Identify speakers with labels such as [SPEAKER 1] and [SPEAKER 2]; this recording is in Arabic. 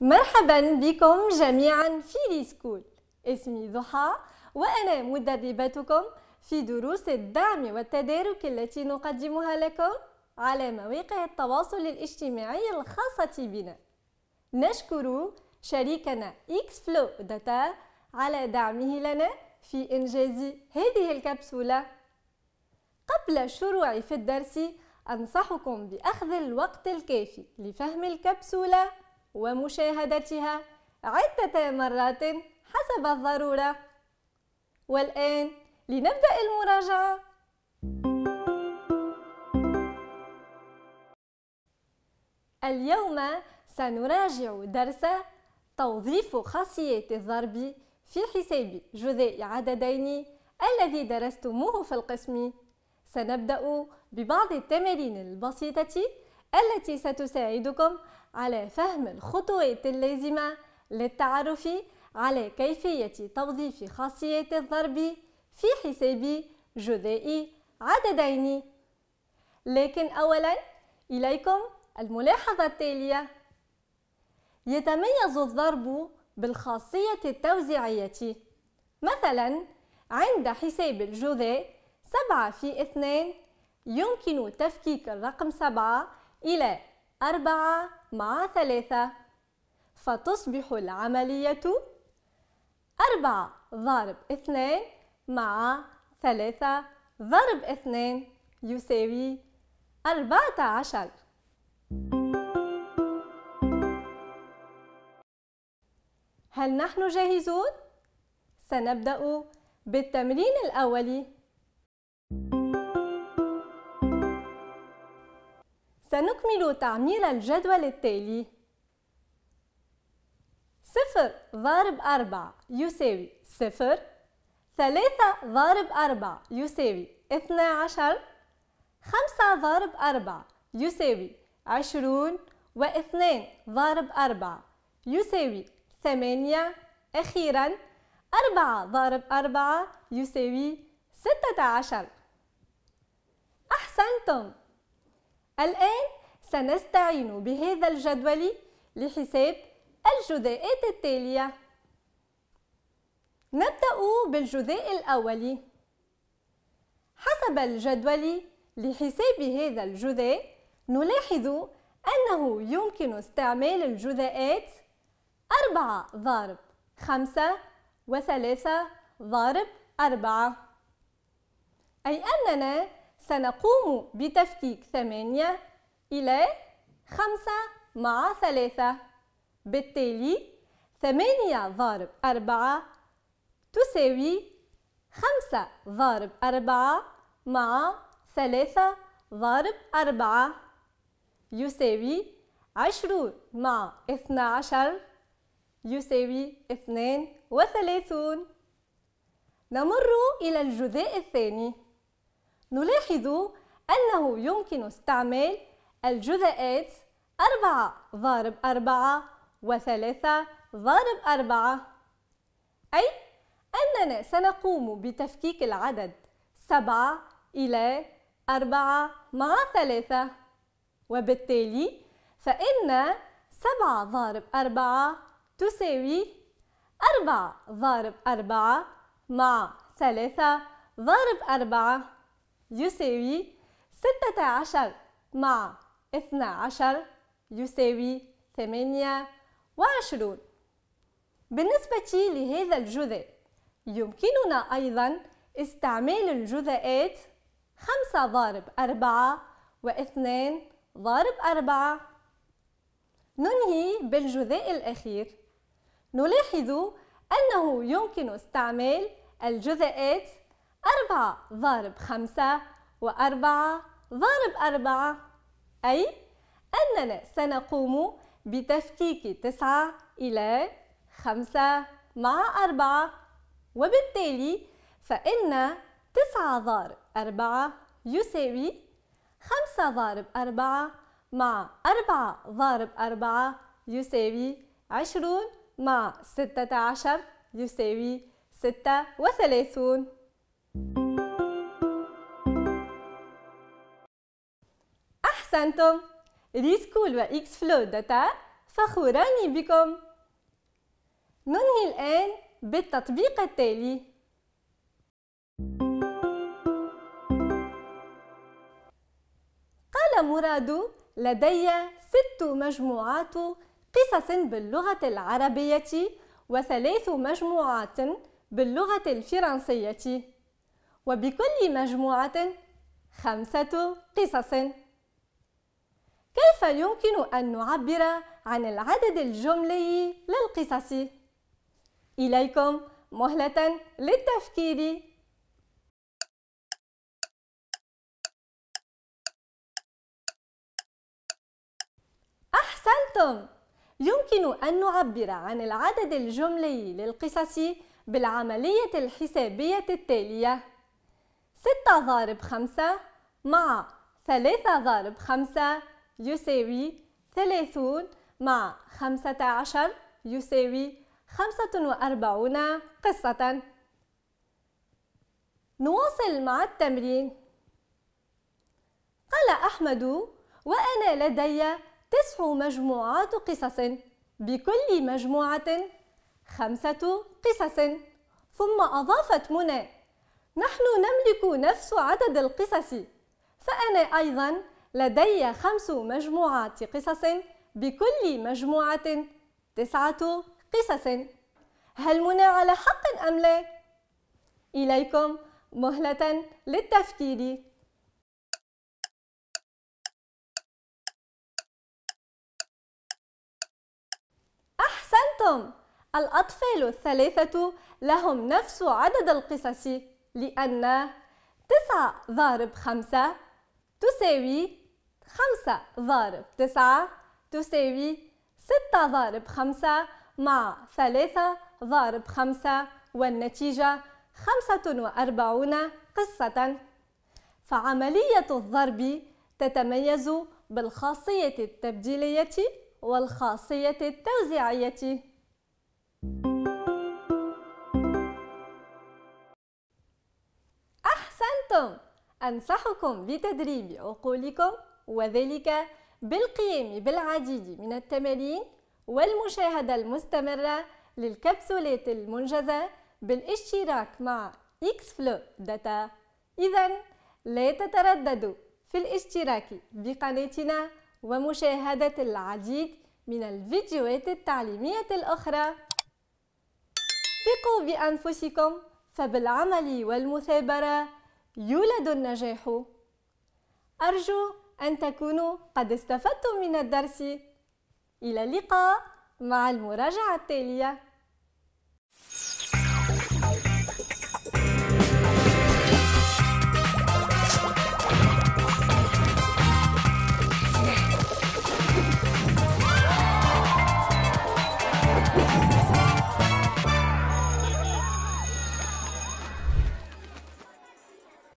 [SPEAKER 1] مرحبا بكم جميعا في دي سكول اسمي ضحى وأنا مدربتكم في دروس الدعم والتدارك التي نقدمها لكم على مواقع التواصل الاجتماعي الخاصة بنا نشكر شريكنا إكس فلو داتا على دعمه لنا في إنجاز هذه الكبسولة قبل الشروع في الدرس أنصحكم بأخذ الوقت الكافي لفهم الكبسولة ومشاهدتها عدة مرات حسب الضرورة والآن لنبدأ المراجعة اليوم سنراجع درس توظيف خاصية الضرب في حساب جذائي عددين الذي درستموه في القسم سنبدأ ببعض التمارين البسيطة التي ستساعدكم على فهم الخطوات اللازمة للتعرف على كيفية توظيف خاصية الضرب في حساب جذائي عددين لكن أولا إليكم الملاحظة التالية يتميز الضرب بالخاصية التوزيعية مثلا عند حساب الجذاء 7 في 2 يمكن تفكيك الرقم 7 إلى 4 مع ثلاثة فتصبح العملية أربعة ضرب اثنان مع ثلاثة ضرب اثنان يساوي أربعة عشر هل نحن جاهزون؟ سنبدأ بالتمرين الأولي سنكمل تعمير الجدول التالي صفر ضارب أربعة يساوي صفر ثلاثة ضارب أربعة يساوي اثنى عشر خمسة ضارب أربعة يساوي عشرون واثنان ضارب أربعة يساوي ثمانية أخيرا أربعة ضارب أربعة يساوي ستة عشر أحسنتم الآن سنستعين بهذا الجدول لحساب الجزيئات التالية نبدأ بالجزيء الأول حسب الجدول لحساب هذا الجزء نلاحظ أنه يمكن استعمال الجزيئات 4 ضرب 5 و3 ضرب 4 أي أننا سنقوم بتفكيك ثمانية إلى خمسة مع ثلاثة بالتالي ثمانية ضارب أربعة تساوي خمسة ضارب أربعة مع ثلاثة ضارب أربعة يساوي عشرون مع اثنى عشر يساوي اثنان وثلاثون نمر إلى الجزء الثاني نلاحظ أنه يمكن استعمال الجزيئات أربعة ضارب أربعة وثلاثة ضارب أربعة أي أننا سنقوم بتفكيك العدد سبعة إلى أربعة مع ثلاثة وبالتالي فإن سبعة ضارب أربعة تساوي أربعة ضارب أربعة مع ثلاثة ضرب أربعة يساوي ستة عشر مع اثنا عشر يساوي ثمانية وعشرون بالنسبة لهذا الجزء يمكننا أيضا استعمال الجذاءات خمسة ضارب أربعة 2 ضارب أربعة ننهي بالجذاء الأخير نلاحظ أنه يمكن استعمال الجذاءات أربعة ضرب خمسة وأربعة ضرب أربعة أي أننا سنقوم بتفكيك تسعة إلى خمسة مع أربعة وبالتالي فإن تسعة ضرب أربعة يساوي خمسة ضرب أربعة مع أربعة ضرب أربعة يساوي عشرون مع ستة عشر يساوي ستة وثلاثون أحسنتم ريسكول وإكس فلو داتا فخوران بكم ننهي الآن بالتطبيق التالي قال مراد لدي ست مجموعات قصص باللغة العربية وثلاث مجموعات باللغة الفرنسية وبكل مجموعة خمسة قصص كيف يمكن أن نعبر عن العدد الجملي للقصص؟ إليكم مهلة للتفكير أحسنتم! يمكن أن نعبر عن العدد الجملي للقصص بالعملية الحسابية التالية 6 ضارب 5 مع 3 ضارب 5 يساوي ثلاثون مع خمسة عشر يساوي خمسة وأربعون قصة نواصل مع التمرين قال أحمد وأنا لدي تسع مجموعات قصص بكل مجموعة خمسة قصص ثم أضافت منى نحن نملك نفس عدد القصص فأنا أيضا لدي خمس مجموعات قصص بكل مجموعة تسعة قصص هل منى على حق أم لا؟ إليكم مهلة للتفكير أحسنتم! الأطفال الثلاثة لهم نفس عدد القصص لأن تسعة ضارب خمسة تساوي خمسة ضارب تسعة تساوي ستة ضارب خمسة مع ثلاثة ضارب خمسة والنتيجة خمسة وأربعون قصة فعملية الضرب تتميز بالخاصية التبديلية والخاصية التوزيعية أنصحكم بتدريب عقولكم وذلك بالقيام بالعديد من التمارين والمشاهدة المستمرة للكبسولات المنجزة بالاشتراك مع إكس فلو داتا إذا لا تترددوا في الاشتراك بقناتنا ومشاهدة العديد من الفيديوهات التعليمية الأخرى ثقوا بأنفسكم فبالعمل والمثابرة يولد النجاح أرجو أن تكونوا قد استفدتم من الدرس إلى اللقاء مع المراجعة التالية